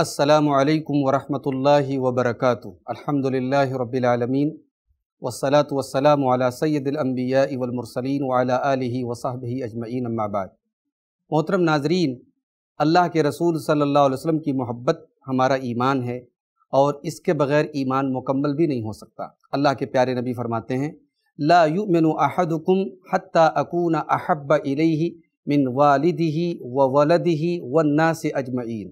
असलकम वरहमल वबरक अलहमदिल्ला रबालमीन वसलात वसलाम सैदम्बिया इवलमरसलिन आलि वसाबी अजमैन अम्माबाद मोहतरम नाजरीन अल्लाह के रसूल सल्लल्लाहु अलैहि वसल्लम की मोहब्बत हमारा ईमान है और इसके बग़ैर ईमान मुकम्मल भी नहीं हो सकता अल्लाह के प्यारे नबी फरमाते हैं ला युमिनु अहदुकुम हत्ता अकून अहब्बा इलैहि मिन वालिदिही व वलदिही व नास अजमैन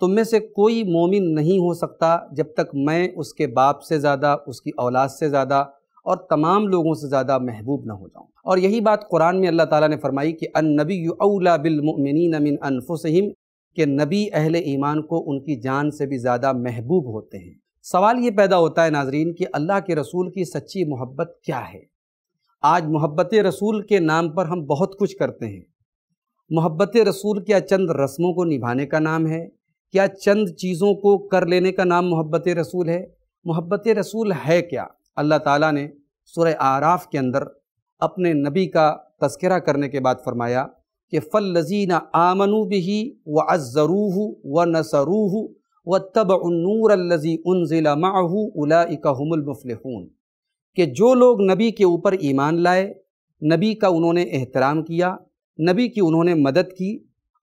तुम में से कोई मोमिन नहीं हो सकता जब तक मैं उसके बाप से ज़्यादा उसकी औलाद से ज़्यादा और तमाम लोगों से ज़्यादा महबूब ना हो जाऊँ और यही बात कुरान में अल्लाह ताला ने फरमाई कि अन नबी अला बिलमिन मिन अनफुसहिम के नबी अहल ईमान को उनकी जान से भी ज़्यादा महबूब होते हैं सवाल ये पैदा होता है नाजरीन कि अल्लाह के रसूल की सच्ची मोहब्बत क्या है आज मोहब्बत रसूल के नाम पर हम बहुत कुछ करते हैं मोहब्बत रसूल क्या चंद रस्मों को निभाने का नाम है क्या चंद चीज़ों को कर लेने का नाम मोहब्बत रसूल है मोहब्बत रसूल है क्या अल्लाह ताला ने सुर आराफ़ के अंदर अपने नबी का तस्करा करने के बाद फरमाया कि फ़ल लजीन आमनु भी व अजरूहू व नसरूह व तब नूर लजी उन ज़िला माहू उलामफलहून कि जो लोग नबी के ऊपर ईमान लाए नबी का उन्होंने एहतराम किया नबी की उन्होंने मदद की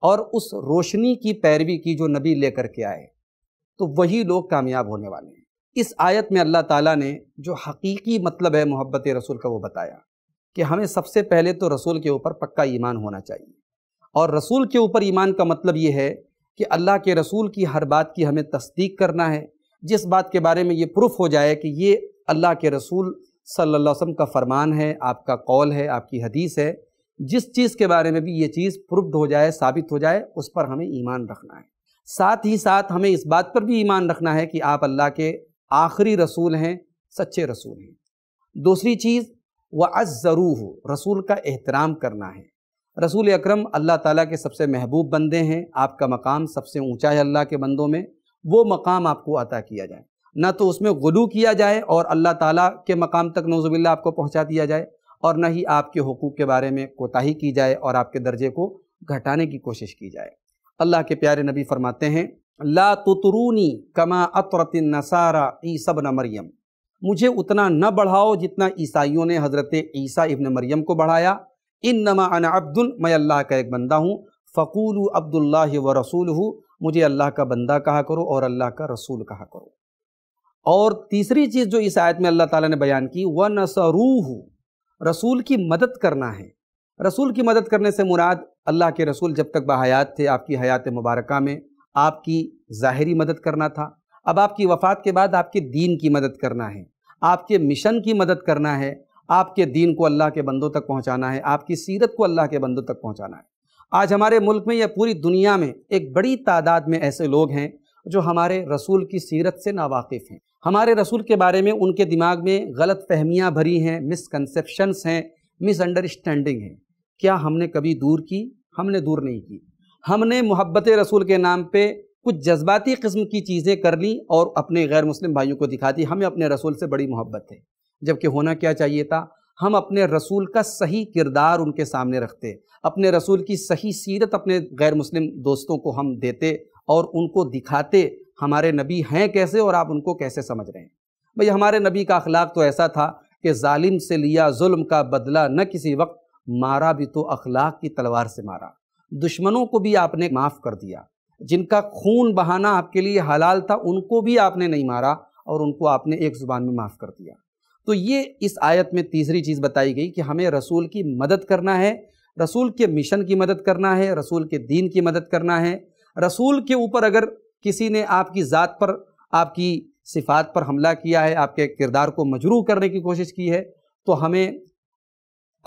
और उस रोशनी की पैरवी की जो नबी लेकर के आए तो वही लोग कामयाब होने वाले हैं इस आयत में अल्लाह ताला ने जो हकीकी मतलब है मोहब्बत रसूल का वो बताया कि हमें सबसे पहले तो रसूल के ऊपर पक्का ईमान होना चाहिए और रसूल के ऊपर ईमान का मतलब ये है कि अल्लाह के रसूल की हर बात की हमें तस्दीक करना है जिस बात के बारे में ये प्रूफ हो जाए कि ये अल्लाह के रसूल सल्लल्लाहु अलैहि वसल्लम का फरमान है आपका कौल है आपकी हदीस है जिस चीज़ के बारे में भी ये चीज़ प्रूव्ड हो जाए साबित हो जाए उस पर हमें ईमान रखना है साथ ही साथ हमें इस बात पर भी ईमान रखना है कि आप अल्लाह के आखिरी रसूल हैं सच्चे रसूल हैं दूसरी चीज़ व हो रसूल का एहतराम करना है रसूल अकरम अल्लाह ताला के सबसे महबूब बंदे हैं आपका मकाम सबसे ऊंचा है अल्लाह के बंदों में वो मकाम आपको अता किया जाए ना तो उसमें गलू किया जाए और अल्लाह ताला के मकाम तक नौजुबिल्ला आपको पहुंचा दिया जाए और न ही आपके हकूक़ के बारे में कोताही की जाए और आपके दर्जे को घटाने की कोशिश की जाए अल्लाह के प्यारे नबी फरमाते हैं ला तुतरूनी कमा अतरत नसारा ईसब न मरियम मुझे उतना न बढ़ाओ जितना ईसाइयों ने हज़रत ईसा इबन मरियम को बढ़ाया इन नमा अन अब्दुल मैं अल्लाह का एक बंदा हूँ फ़कूल अब्दुल्ला व रसूल हूँ मुझे अल्लाह का बंदा कहा करो और अल्लाह का रसूल कहा करो और तीसरी चीज़ जो इस आयत में अल्लाह ताला ने बयान की व हूँ रसूल की मदद करना है रसूल की मदद करने से मुराद अल्लाह के रसूल जब तक बहयात थे आपकी हयात मुबारक में आपकी ज़ाहरी मदद करना था अब आपकी वफ़ात के बाद आपके दीन की मदद करना है आपके मिशन की मदद करना है आपके दीन को अल्लाह के बंदों तक पहुंचाना है आपकी सीरत को अल्लाह के बंदों तक पहुंचाना है आज हमारे मुल्क में या पूरी दुनिया में एक बड़ी तादाद में ऐसे लोग हैं जो हमारे रसूल की सीरत से नावाकिफ़ हैं हमारे रसूल के बारे में उनके दिमाग में गलत फहमियाँ भरी हैं मिसकनसप्शनस हैं मिसअंडरस्टैंडिंग हैं क्या हमने कभी दूर की हमने दूर नहीं की हमने मोहब्बत रसूल के नाम पर कुछ जज्बाती कस्म की चीज़ें कर ली और अपने गैर मुस्लिम भाइयों को दिखा दी हमें अपने रसूल से बड़ी मोहब्बत है जबकि होना क्या चाहिए था हम अपने रसूल का सही किरदार उनके सामने रखते अपने रसूल की सही सीरत अपने गैर मुस्लिम दोस्तों को हम देते और उनको दिखाते हमारे नबी हैं कैसे और आप उनको कैसे समझ रहे हैं भाई हमारे नबी का अखलाक तो ऐसा था कि ालिम से लिया जुल्म का बदला न किसी वक्त मारा भी तो अखलाक की तलवार से मारा दुश्मनों को भी आपने माफ़ कर दिया जिनका खून बहाना आपके लिए हलाल था उनको भी आपने नहीं मारा और उनको आपने एक ज़ुबान में माफ़ कर दिया तो ये इस आयत में तीसरी चीज़ बताई गई कि हमें रसूल की मदद करना है रसूल के मिशन की मदद करना है रसूल के दीन की मदद करना है रसूल के ऊपर अगर किसी ने आपकी ज़ात पर आपकी सिफात पर हमला किया है आपके किरदार को मजरू करने की कोशिश की है तो हमें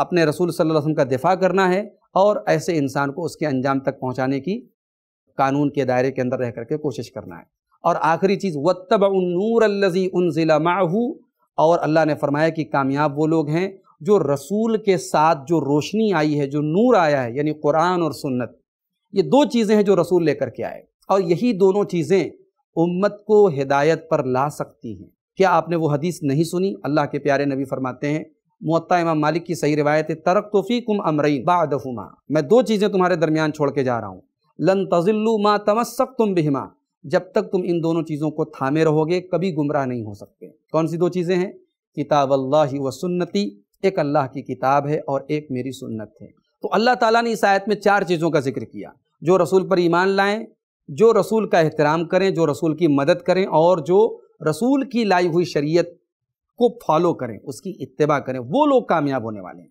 अपने रसूल सल्लल्लाहु अलैहि वसल्लम का दिफा करना है और ऐसे इंसान को उसके अंजाम तक पहुंचाने की कानून के दायरे के अंदर रह करके कोशिश करना है और आखिरी चीज़ वत्तब नूर अल्लजी उन ज़िला माहू और अल्लाह ने फरमाया कि कामयाब वो लोग हैं जो रसूल के साथ जो रोशनी आई है जो नूर आया है यानी कुरान और सुन्नत ये दो चीज़ें हैं जो रसूल लेकर के आए और यही दोनों चीज़ें उम्मत को हिदायत पर ला सकती हैं क्या आपने वो हदीस नहीं सुनी अल्लाह के प्यारे नबी फरमाते हैं मत्ता इमाम मालिक की सही रिवायत है तरक तोफ़ी कुम अमरीन बादहुमा मैं दो चीज़ें तुम्हारे दरमियान छोड़ के जा रहा हूँ लन तज़िल्लु मा तमस्सक तुम बिहमा जब तक तुम इन दोनों चीज़ों को थामे रहोगे कभी गुमराह नहीं हो सकते कौन सी दो चीज़ें हैं किताब अल्लाह व सुन्नति एक अल्लाह की किताब है और एक मेरी सुन्नत है तो अल्लाह ताला ने इस आयत में चार चीज़ों का जिक्र किया जो रसूल पर ईमान लाएं जो रसूल का एहतराम करें जो रसूल की मदद करें और जो रसूल की लाई हुई शरीयत को फॉलो करें उसकी इतबा करें वो लोग कामयाब होने वाले हैं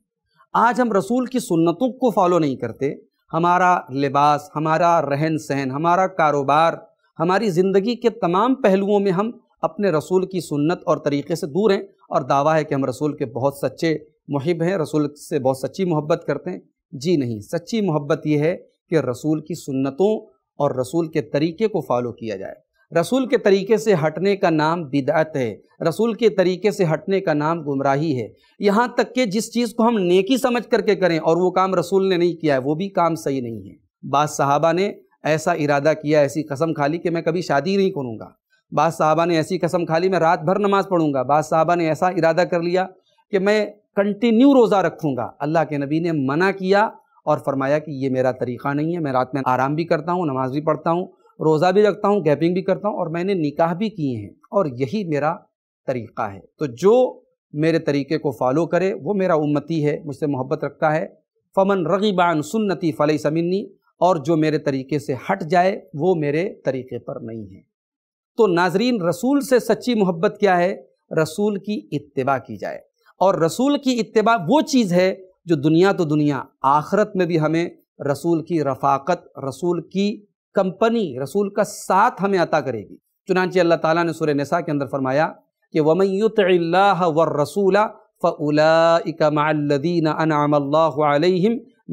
आज हम रसूल की सुन्नतों को फॉलो नहीं करते हमारा लिबास हमारा रहन सहन हमारा कारोबार हमारी ज़िंदगी के तमाम पहलुओं में हम अपने रसूल की सुन्नत और तरीक़े से दूर हैं और दावा है कि हम रसूल के बहुत सच्चे मुहिब हैं रसूल से बहुत सच्ची मोहब्बत करते हैं जी नहीं सच्ची मोहब्बत यह है कि रसूल की सुन्नतों और रसूल के तरीके को फॉलो किया जाए रसूल के तरीके से हटने का नाम बिदअत है रसूल के तरीके से हटने का नाम गुमराही है यहाँ तक कि जिस चीज़ को हम नेकी समझ करके करें और वो काम रसूल ने नहीं किया है वो भी काम सही नहीं है बाद साहबा ने ऐसा इरादा किया ऐसी कसम खा ली कि मैं कभी शादी नहीं करूँगा बाद साहबा ने ऐसी कसम खा ली मैं रात भर नमाज़ पढ़ूँगा बाद साहबा ने ऐसा इरादा कर लिया कि मैं कंटिन्यू रोज़ा रखूँगा अल्लाह के नबी ने मना किया और फरमाया कि ये मेरा तरीक़ा नहीं है मैं रात में आराम भी करता हूँ नमाज भी पढ़ता हूँ रोज़ा भी रखता हूँ गैपिंग भी करता हूँ और मैंने निकाह भी किए हैं और यही मेरा तरीक़ा है तो जो मेरे तरीके को फॉलो करे वो मेरा उम्मती है मुझसे मोहब्बत रखता है फमन रगीबान सुन्नति फ़लई समन्नी और जो मेरे तरीके से हट जाए वो मेरे तरीके पर नहीं है तो नाजरीन रसूल से सच्ची मोहब्बत क्या है रसूल की इतबा की जाए और रसूल की इतबा वो चीज़ है जो दुनिया तो दुनिया आखरत में भी हमें रसूल की रफाकत रसूल की कंपनी रसूल का साथ हमें अता करेगी चुनानचे अल्लाह ताला ने सुर नसा के अंदर फरमाया कि वमयत व रसूल फ़लादीन अनाम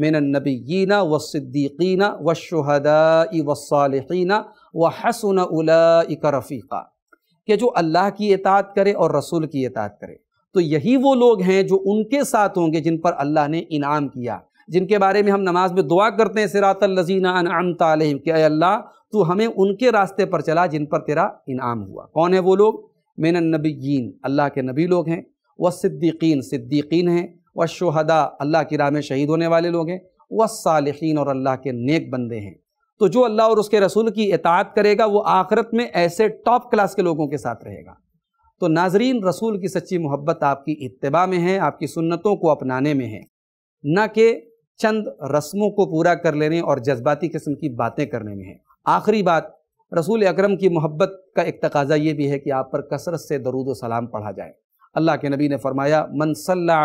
मिनबीन व शहदा वसालकिन व हसन उला रफ़ीक़ा कि जो अल्लाह की एतात करे और रसूल की एतात करे तो यही वो लोग हैं जो उनके साथ होंगे जिन पर अल्लाह ने इनाम किया जिनके बारे में हम नमाज में दुआ करते हैं सिरात लजीना अनआम अल्लाह तो हमें उनके रास्ते पर चला जिन पर तेरा इनाम हुआ कौन है वो लोग मेन नबीन अल्लाह के नबी लोग हैं व सिद्दीकीन सिद्दीकीन हैं व शहदा अल्लाह की राह में शहीद होने वाले लोग हैं वह सालहीन और अल्लाह के नेक बंदे हैं तो जो अल्लाह और उसके रसूल की इतात करेगा वो आखिरत में ऐसे टॉप क्लास के लोगों के साथ रहेगा तो नाजरीन रसूल की सच्ची मोहब्बत आपकी इतबा में है आपकी सुन्नतों को अपनाने में है न कि चंद रस्मों को पूरा कर लेने और जज्बाती किस्म की बातें करने में है आखिरी बात रसूल अकरम की मोहब्बत का एक तकाजा ये भी है कि आप पर कसरत से दरूद सलाम पढ़ा जाए अल्लाह के नबी ने फरमाया मन सल्ला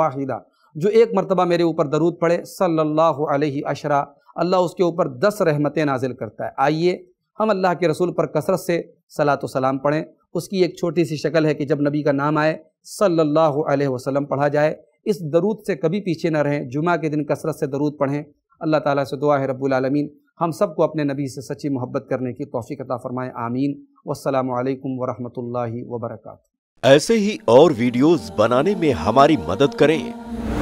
वाहिदा जो एक मरतबा मेरे ऊपर दरूद पढ़े सल्लल्लाहु अशरा अल्लाह उसके ऊपर दस रहमतें नाजिल करता है आइए हम अल्लाह के रसूल पर कसरत से सलात सलाम पढ़ें उसकी एक छोटी सी शक्ल है कि जब नबी का नाम आए सल्लल्लाहु अलैहि वसल्लम पढ़ा जाए इस दरूद से कभी पीछे न रहें जुमा के दिन कसरत से दरूद पढ़ें अल्लाह ताला से दुआ है रब्बुलमीन हम सबको अपने नबी से सच्ची मोहब्बत करने की तोफ़ी अता फ़रमाएँ आमीन वालकम वरहमल वबरक ऐसे ही और वीडियोज़ बनाने में हमारी मदद करें